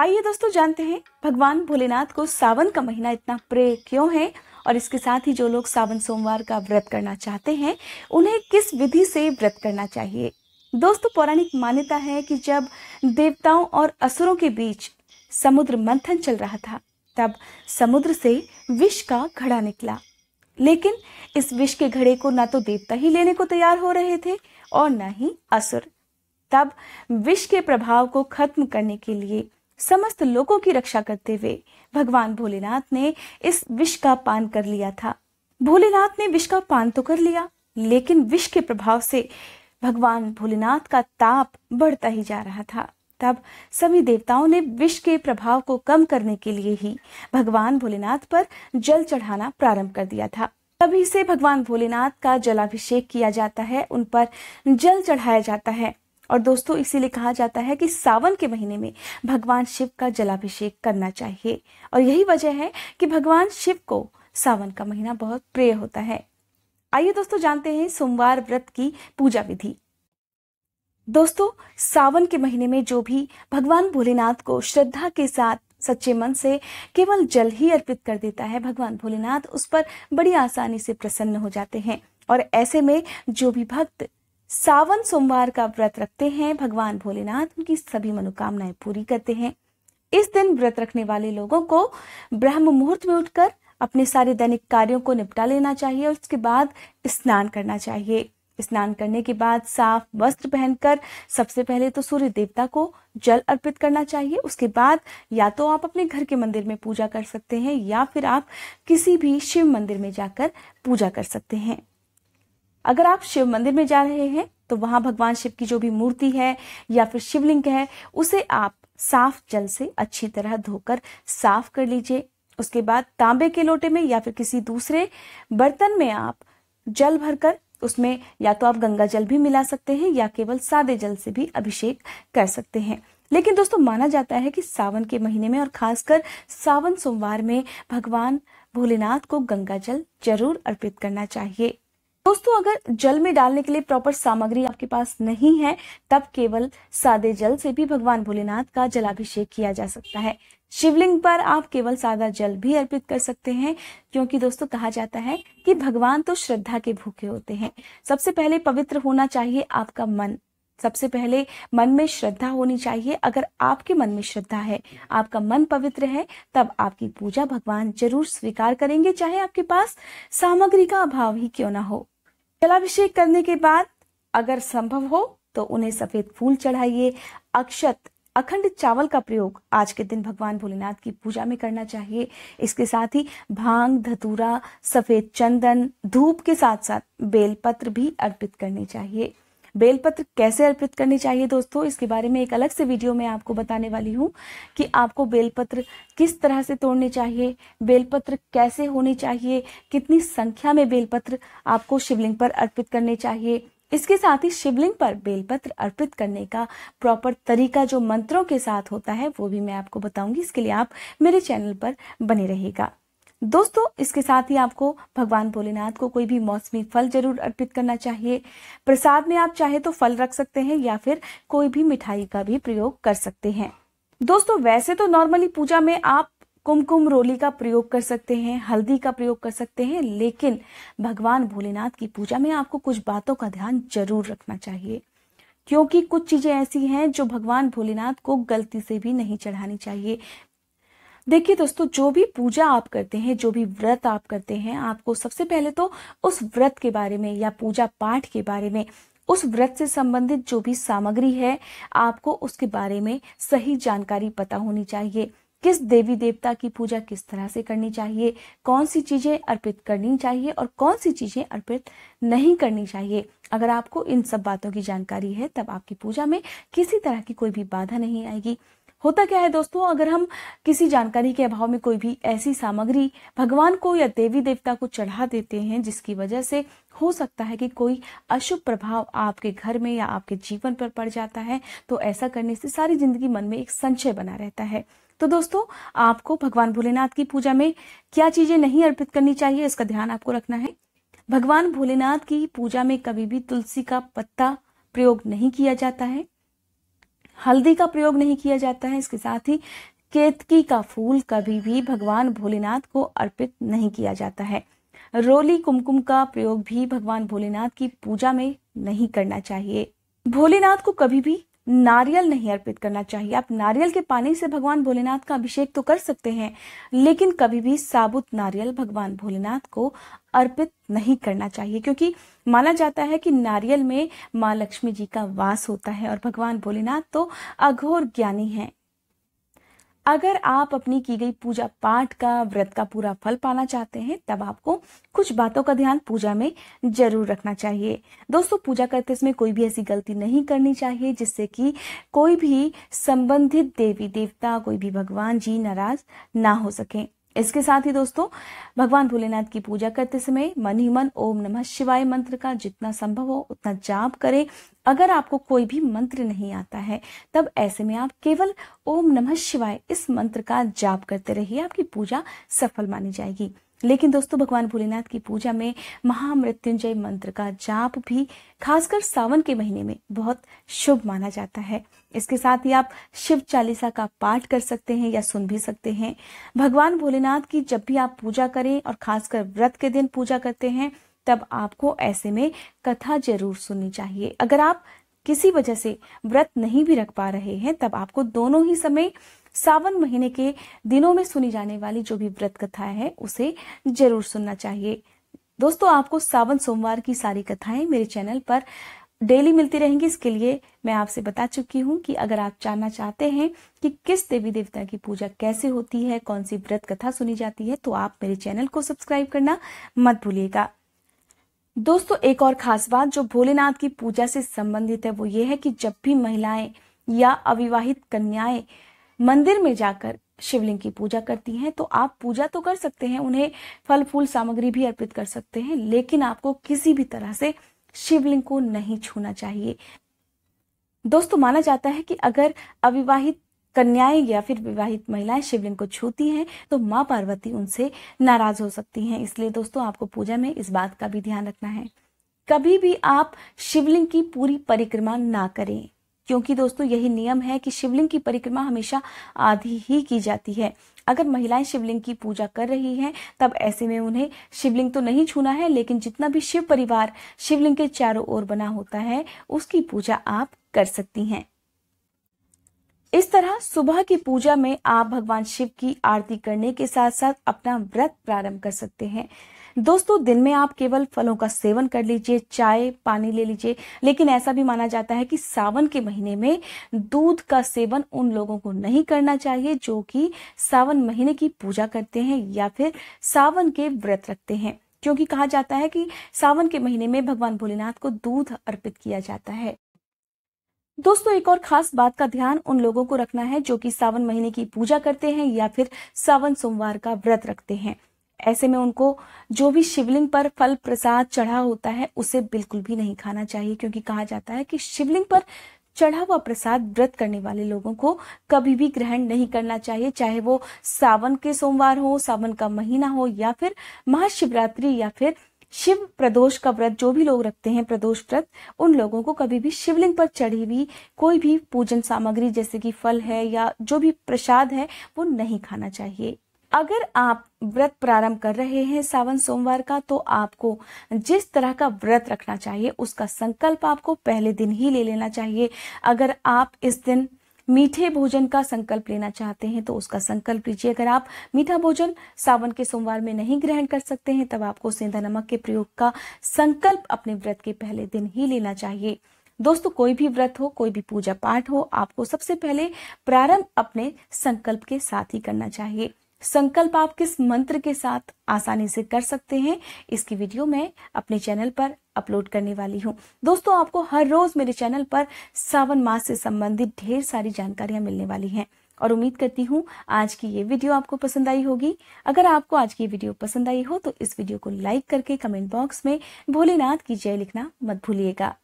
आइए दोस्तों जानते हैं भगवान भोलेनाथ को सावन का महीना इतना प्रिय क्यों है और इसके साथ ही जो लोग सावन सोमवार का व्रत करना चाहते हैं उन्हें किस विधि से व्रत करना चाहिए दोस्तों पौराणिक मान्यता है कि जब देवताओं और असुरों के बीच समुद्र मंथन चल रहा था तब समुद्र से विष का घड़ा निकला लेकिन इस विष के घड़े को ना तो देवता ही लेने को तैयार हो रहे थे और ना ही असुर तब विष के प्रभाव को खत्म करने के लिए समस्त लोगों की रक्षा करते हुए भगवान भोलेनाथ ने इस विष का पान कर लिया था भोलेनाथ ने विष का पान तो कर लिया लेकिन विष के प्रभाव से भगवान भोलेनाथ का ताप बढ़ता ही जा रहा था तब सभी देवताओं ने विष के प्रभाव को कम करने के लिए ही भगवान भोलेनाथ पर जल चढ़ाना प्रारंभ कर दिया था तभी से भगवान भोलेनाथ का जलाभिषेक किया जाता है उन पर जल चढ़ाया जाता है और दोस्तों इसीलिए कहा जाता है कि सावन के महीने में भगवान शिव का जलाभिषेक करना चाहिए और यही वजह है कि भगवान शिव को सावन का महीना बहुत प्रिय होता है आइए दोस्तों जानते हैं सोमवार व्रत की पूजा विधि दोस्तों सावन के महीने में जो भी भगवान भोलेनाथ को श्रद्धा के साथ सच्चे मन से केवल जल ही अर्पित कर देता है भगवान भोलेनाथ उस पर बड़ी आसानी से प्रसन्न हो जाते हैं और ऐसे में जो भी भक्त सावन सोमवार का व्रत रखते हैं भगवान भोलेनाथ उनकी सभी मनोकामनाएं पूरी करते हैं इस दिन व्रत रखने वाले लोगों को ब्रह्म मुहूर्त में उठकर अपने सारे दैनिक कार्यों को निपटा लेना चाहिए और उसके बाद स्नान करना चाहिए स्नान करने के बाद साफ वस्त्र पहनकर सबसे पहले तो सूर्य देवता को जल अर्पित करना चाहिए उसके बाद या तो आप अपने घर के मंदिर में पूजा कर सकते हैं या फिर आप किसी भी शिव मंदिर में जाकर पूजा कर सकते हैं अगर आप शिव मंदिर में जा रहे हैं तो वहां भगवान शिव की जो भी मूर्ति है या फिर शिवलिंग है उसे आप साफ जल से अच्छी तरह धोकर साफ कर लीजिए उसके बाद तांबे के लोटे में या फिर किसी दूसरे बर्तन में आप जल भरकर उसमें या तो आप गंगा जल भी मिला सकते हैं या केवल सादे जल से भी अभिषेक कर सकते हैं लेकिन दोस्तों माना जाता है कि सावन के महीने में और खासकर सावन सोमवार में भगवान भोलेनाथ को गंगा जल जरूर अर्पित करना चाहिए दोस्तों अगर जल में डालने के लिए प्रॉपर सामग्री आपके पास नहीं है तब केवल सादे जल से भी भगवान भोलेनाथ का जलाभिषेक किया जा सकता है शिवलिंग पर आप केवल सादा जल भी अर्पित कर सकते हैं क्योंकि दोस्तों कहा जाता है कि भगवान तो श्रद्धा के भूखे होते हैं सबसे पहले पवित्र होना चाहिए आपका मन सबसे पहले मन में श्रद्धा होनी चाहिए अगर आपके मन में श्रद्धा है आपका मन पवित्र है तब आपकी पूजा भगवान जरूर स्वीकार करेंगे चाहे आपके पास सामग्री का अभाव ही क्यों ना हो जलाभिषेक करने के बाद अगर संभव हो तो उन्हें सफेद फूल चढ़ाइए अक्षत अखंड चावल का प्रयोग आज के दिन भगवान भोलेनाथ की पूजा में करना चाहिए इसके साथ ही भांग धतूरा सफेद चंदन धूप के साथ साथ बेलपत्र भी अर्पित करने चाहिए बेलपत्र कैसे अर्पित करनी चाहिए दोस्तों इसके बारे में एक अलग से वीडियो में आपको बताने वाली हूँ कि आपको बेलपत्र किस तरह से तोड़ने चाहिए बेलपत्र कैसे होने चाहिए कितनी संख्या में बेलपत्र आपको शिवलिंग पर अर्पित करने चाहिए इसके साथ ही शिवलिंग पर बेलपत्र अर्पित करने का प्रॉपर तरीका जो मंत्रों के साथ होता है वो भी मैं आपको बताऊंगी इसके लिए आप मेरे चैनल पर बने रहेगा दोस्तों इसके साथ ही आपको भगवान भोलेनाथ को कोई भी मौसमी फल जरूर अर्पित करना चाहिए प्रसाद में आप चाहे तो फल रख सकते हैं या फिर कोई भी मिठाई का भी प्रयोग कर सकते हैं दोस्तों वैसे तो नॉर्मली पूजा में आप कुमकुम रोली का प्रयोग कर सकते हैं हल्दी का प्रयोग कर सकते हैं लेकिन भगवान भोलेनाथ की पूजा में आपको कुछ बातों का ध्यान जरूर रखना चाहिए क्योंकि कुछ चीजें ऐसी हैं जो भगवान भोलेनाथ को गलती से भी नहीं चढ़ानी चाहिए देखिए दोस्तों जो भी पूजा आप करते हैं जो भी व्रत आप करते हैं आपको सबसे पहले तो उस व्रत के बारे में या पूजा पाठ के बारे में उस व्रत से संबंधित जो भी सामग्री है आपको उसके बारे में सही जानकारी पता होनी चाहिए किस देवी देवता की पूजा किस तरह से करनी चाहिए कौन सी चीजें अर्पित करनी चाहिए और कौन सी चीजें अर्पित नहीं करनी चाहिए अगर आपको इन सब बातों की जानकारी है तब आपकी पूजा में किसी तरह की कोई भी बाधा नहीं आएगी होता क्या है दोस्तों अगर हम किसी जानकारी के अभाव में कोई भी ऐसी सामग्री भगवान को या देवी देवता को चढ़ा देते हैं जिसकी वजह से हो सकता है कि कोई अशुभ प्रभाव आपके घर में या आपके जीवन पर पड़ जाता है तो ऐसा करने से सारी जिंदगी मन में एक संशय बना रहता है तो दोस्तों आपको भगवान भोलेनाथ की पूजा में क्या चीजें नहीं अर्पित करनी चाहिए इसका ध्यान आपको रखना है भगवान भोलेनाथ की पूजा में कभी भी तुलसी का पत्ता प्रयोग नहीं किया जाता है हल्दी का प्रयोग नहीं किया जाता है इसके साथ ही केतकी का फूल कभी भी भगवान भोलेनाथ को अर्पित नहीं किया जाता है रोली कुमकुम का प्रयोग भी भगवान भोलेनाथ की पूजा में नहीं करना चाहिए भोलेनाथ को कभी भी नारियल नहीं अर्पित करना चाहिए आप नारियल के पानी से भगवान भोलेनाथ का अभिषेक तो कर सकते हैं लेकिन कभी भी साबुत नारियल भगवान भोलेनाथ को अर्पित नहीं करना चाहिए क्योंकि माना जाता है कि नारियल में माँ लक्ष्मी जी का वास होता है और भगवान भोलेनाथ तो अघोर ज्ञानी हैं अगर आप अपनी की गई पूजा पाठ का व्रत का पूरा फल पाना चाहते हैं तब आपको कुछ बातों का ध्यान पूजा में जरूर रखना चाहिए दोस्तों पूजा करते समय कोई भी ऐसी गलती नहीं करनी चाहिए जिससे कि कोई भी संबंधित देवी देवता कोई भी भगवान जी नाराज ना हो सकें इसके साथ ही दोस्तों भगवान भोलेनाथ की पूजा करते समय मन ही मन ओम नमः शिवाय मंत्र का जितना संभव हो उतना जाप करें अगर आपको कोई भी मंत्र नहीं आता है तब ऐसे में आप केवल ओम नमः शिवाय इस मंत्र का जाप करते रहिए आपकी पूजा सफल मानी जाएगी लेकिन दोस्तों भगवान भोलेनाथ की पूजा में महामृत्युंजय मंत्र का जाप भी खासकर सावन के महीने में बहुत शुभ माना जाता है इसके साथ ही आप शिव चालीसा का पाठ कर सकते हैं या सुन भी सकते हैं भगवान भोलेनाथ की जब भी आप पूजा करें और खासकर व्रत के दिन पूजा करते हैं तब आपको ऐसे में कथा जरूर सुननी चाहिए अगर आप किसी वजह से व्रत नहीं भी रख पा रहे हैं तब आपको दोनों ही समय सावन महीने के दिनों में सुनी जाने वाली जो भी व्रत कथा है उसे जरूर सुनना चाहिए दोस्तों आपको सावन सोमवार की सारी कथाएं मेरे चैनल पर डेली मिलती रहेंगी इसके लिए मैं आपसे बता चुकी हूँ कि अगर आप जानना चाहते हैं कि किस देवी देवता की पूजा कैसे होती है कौन सी व्रत कथा सुनी जाती है तो आप मेरे चैनल को सब्सक्राइब करना मत भूलिएगा दोस्तों एक और खास बात जो भोलेनाथ की पूजा से संबंधित है वो ये है कि जब भी महिलाएं या अविवाहित कन्याएं मंदिर में जाकर शिवलिंग की पूजा करती हैं तो आप पूजा तो कर सकते हैं उन्हें फल फूल सामग्री भी अर्पित कर सकते हैं लेकिन आपको किसी भी तरह से शिवलिंग को नहीं छूना चाहिए दोस्तों माना जाता है कि अगर अविवाहित कन्याएं या फिर विवाहित महिलाएं शिवलिंग को छूती हैं तो माँ पार्वती उनसे नाराज हो सकती हैं इसलिए दोस्तों आपको पूजा में इस बात का भी ध्यान रखना है कभी भी आप शिवलिंग की पूरी परिक्रमा ना करें क्योंकि दोस्तों यही नियम है कि शिवलिंग की परिक्रमा हमेशा आधी ही की जाती है अगर महिलाएं शिवलिंग की पूजा कर रही हैं तब ऐसे में उन्हें शिवलिंग तो नहीं छूना है लेकिन जितना भी शिव परिवार शिवलिंग के चारों ओर बना होता है उसकी पूजा आप कर सकती हैं इस तरह सुबह की पूजा में आप भगवान शिव की आरती करने के साथ साथ अपना व्रत प्रारंभ कर सकते हैं दोस्तों दिन में आप केवल फलों का सेवन कर लीजिए चाय पानी ले लीजिए लेकिन ऐसा भी माना जाता है कि सावन के महीने में दूध का सेवन उन लोगों को नहीं करना चाहिए जो कि सावन महीने की पूजा करते हैं या फिर सावन के व्रत रखते हैं क्योंकि कहा जाता है कि सावन के महीने में भगवान भोलेनाथ को दूध अर्पित किया जाता है दोस्तों एक और खास बात का ध्यान उन लोगों को रखना है जो कि सावन महीने की पूजा करते हैं या फिर सावन सोमवार का व्रत रखते हैं ऐसे में उनको जो भी शिवलिंग पर फल प्रसाद चढ़ा होता है उसे बिल्कुल भी नहीं खाना चाहिए क्योंकि कहा जाता है कि शिवलिंग पर चढ़ा हुआ प्रसाद व्रत करने वाले लोगों को कभी भी ग्रहण नहीं करना चाहिए चाहे वो सावन के सोमवार हो सावन का महीना हो या फिर महाशिवरात्रि या फिर शिव प्रदोष का व्रत जो भी लोग रखते हैं प्रदोष व्रत उन लोगों को कभी भी शिवलिंग पर चढ़ी हुई कोई भी पूजन सामग्री जैसे कि फल है या जो भी प्रसाद है वो नहीं खाना चाहिए अगर आप व्रत प्रारंभ कर रहे हैं सावन सोमवार का तो आपको जिस तरह का व्रत रखना चाहिए उसका संकल्प आपको पहले दिन ही ले लेना चाहिए अगर आप इस दिन मीठे भोजन का संकल्प लेना चाहते हैं तो उसका संकल्प लीजिए अगर आप मीठा भोजन सावन के सोमवार में नहीं ग्रहण कर सकते हैं तब आपको सेंधा नमक के प्रयोग का संकल्प अपने व्रत के पहले दिन ही लेना चाहिए दोस्तों कोई भी व्रत हो कोई भी पूजा पाठ हो आपको सबसे पहले प्रारंभ अपने संकल्प के साथ ही करना चाहिए संकल्प आप किस मंत्र के साथ आसानी से कर सकते हैं इसकी वीडियो मैं अपने चैनल पर अपलोड करने वाली हूँ दोस्तों आपको हर रोज मेरे चैनल पर सावन मास से संबंधित ढेर सारी जानकारियां मिलने वाली हैं और उम्मीद करती हूँ आज की ये वीडियो आपको पसंद आई होगी अगर आपको आज की वीडियो पसंद आई हो तो इस वीडियो को लाइक करके कमेंट बॉक्स में भोलेनाथ की जय लिखना मत भूलिएगा